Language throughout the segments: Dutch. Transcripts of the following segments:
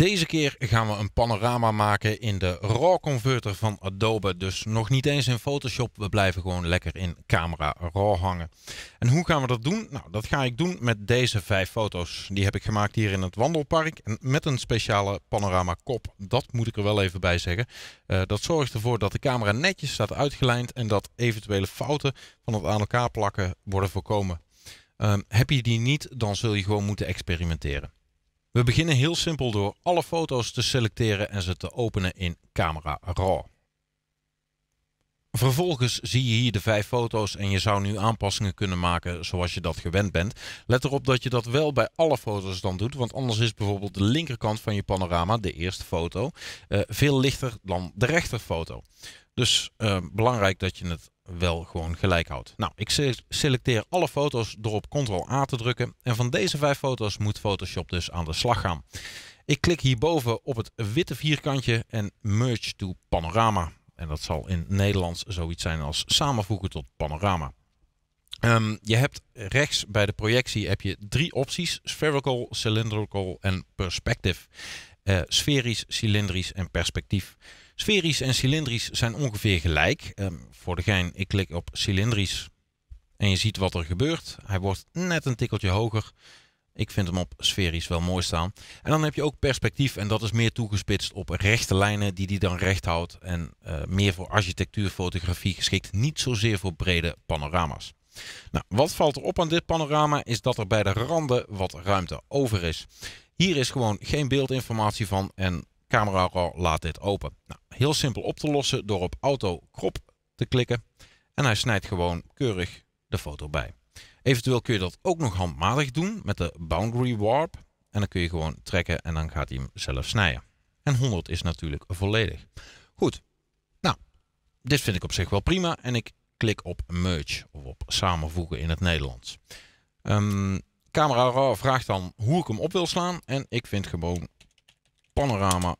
Deze keer gaan we een panorama maken in de RAW converter van Adobe. Dus nog niet eens in Photoshop, we blijven gewoon lekker in camera RAW hangen. En hoe gaan we dat doen? Nou, dat ga ik doen met deze vijf foto's. Die heb ik gemaakt hier in het wandelpark en met een speciale panorama kop. Dat moet ik er wel even bij zeggen. Eh, dat zorgt ervoor dat de camera netjes staat uitgelijnd en dat eventuele fouten van het aan elkaar plakken worden voorkomen. Ehm, heb je die niet, dan zul je gewoon moeten experimenteren. We beginnen heel simpel door alle foto's te selecteren en ze te openen in Camera Raw. Vervolgens zie je hier de vijf foto's en je zou nu aanpassingen kunnen maken zoals je dat gewend bent. Let erop dat je dat wel bij alle foto's dan doet, want anders is bijvoorbeeld de linkerkant van je panorama, de eerste foto, eh, veel lichter dan de rechterfoto. Dus eh, belangrijk dat je het wel gewoon gelijk houdt. Nou, ik selecteer alle foto's door op Ctrl-A te drukken. En van deze vijf foto's moet Photoshop dus aan de slag gaan. Ik klik hierboven op het witte vierkantje en Merge to Panorama. En dat zal in Nederlands zoiets zijn als samenvoegen tot panorama. Ehm, je hebt rechts bij de projectie heb je drie opties: spherical, cylindrical en perspective. Eh, sferisch, cilindrisch en perspectief. Sferisch en cilindrisch zijn ongeveer gelijk. Ehm, voor de gein, ik klik op cilindrisch en je ziet wat er gebeurt. Hij wordt net een tikkeltje hoger. Ik vind hem op sferisch wel mooi staan. En dan heb je ook perspectief en dat is meer toegespitst op rechte lijnen die die dan recht houdt. En eh, meer voor architectuurfotografie geschikt, niet zozeer voor brede panorama's. Nou, wat valt er op aan dit panorama is dat er bij de randen wat ruimte over is. Hier is gewoon geen beeldinformatie van en raw laat dit open. Nou, heel simpel op te lossen door op auto crop te klikken. En hij snijdt gewoon keurig de foto bij. Eventueel kun je dat ook nog handmatig doen met de boundary warp. En dan kun je gewoon trekken en dan gaat hij hem zelf snijden. En 100 is natuurlijk volledig. Goed, nou, dit vind ik op zich wel prima. En ik klik op merge of op samenvoegen in het Nederlands. Um, camera Raw vraagt dan hoe ik hem op wil slaan. En ik vind gewoon Panorama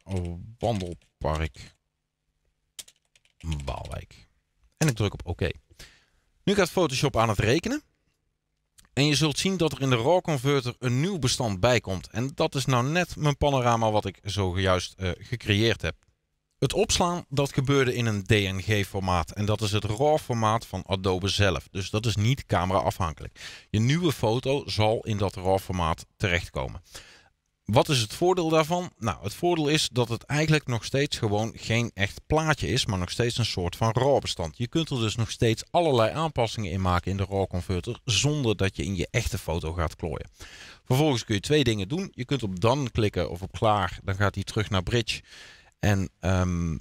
Wandelpark Baalwijk En ik druk op OK. Nu gaat Photoshop aan het rekenen. En je zult zien dat er in de RAW Converter een nieuw bestand bij komt. En dat is nou net mijn panorama wat ik zojuist eh, gecreëerd heb. Het opslaan dat gebeurde in een DNG formaat en dat is het RAW formaat van Adobe zelf. Dus dat is niet camera afhankelijk. Je nieuwe foto zal in dat RAW formaat terechtkomen. Wat is het voordeel daarvan? Nou, het voordeel is dat het eigenlijk nog steeds gewoon geen echt plaatje is, maar nog steeds een soort van RAW-bestand. Je kunt er dus nog steeds allerlei aanpassingen in maken in de RAW-converter, zonder dat je in je echte foto gaat klooien. Vervolgens kun je twee dingen doen. Je kunt op dan klikken of op klaar, dan gaat hij terug naar bridge. En ehm,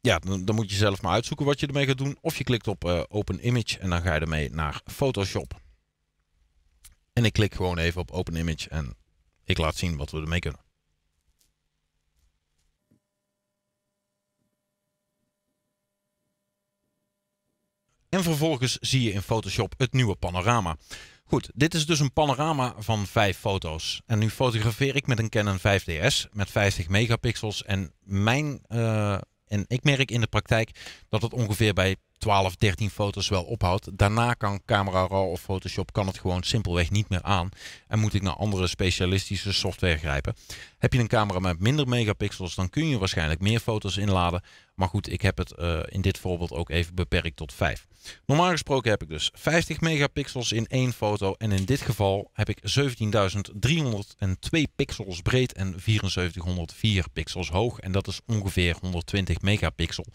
ja, dan, dan, moet je zelf maar uitzoeken wat je ermee gaat doen. Of je klikt op eh, Open Image en dan ga je ermee naar Photoshop. En ik klik gewoon even op Open Image en ik laat zien wat we ermee kunnen. En vervolgens zie je in Photoshop het nieuwe panorama. Goed, dit is dus een panorama van 5 foto's. En nu fotografeer ik met een Canon 5DS met 50 megapixels. En, mijn, eh, en ik merk in de praktijk dat het ongeveer bij 12, 13 foto's wel ophoudt. Daarna kan Camera Raw of Photoshop kan het gewoon simpelweg niet meer aan. En moet ik naar andere specialistische software grijpen. Heb je een camera met minder megapixels, dan kun je waarschijnlijk meer foto's inladen. Maar goed, ik heb het eh, in dit voorbeeld ook even beperkt tot 5. Normaal gesproken heb ik dus 50 megapixels in één foto. En in dit geval heb ik 17.302 pixels breed en 7404 pixels hoog. En dat is ongeveer 120 megapixel.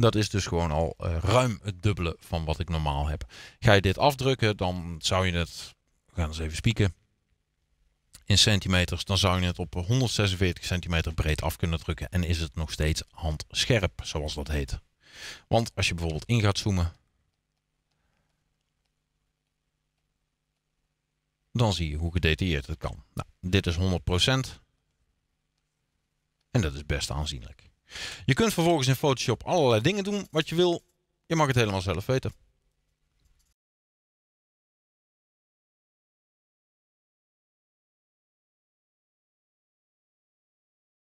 Dat is dus gewoon al eh, ruim het dubbele van wat ik normaal heb. Ga je dit afdrukken, dan zou je het... We gaan eens even spieken. In centimeters, dan zou je het op 146 centimeter breed af kunnen drukken. En is het nog steeds handscherp, zoals dat heet. Want als je bijvoorbeeld in gaat zoomen... Dan zie je hoe gedetailleerd het kan. Nou, dit is 100%. En dat is best aanzienlijk. Je kunt vervolgens in Photoshop allerlei dingen doen wat je wil. Je mag het helemaal zelf weten.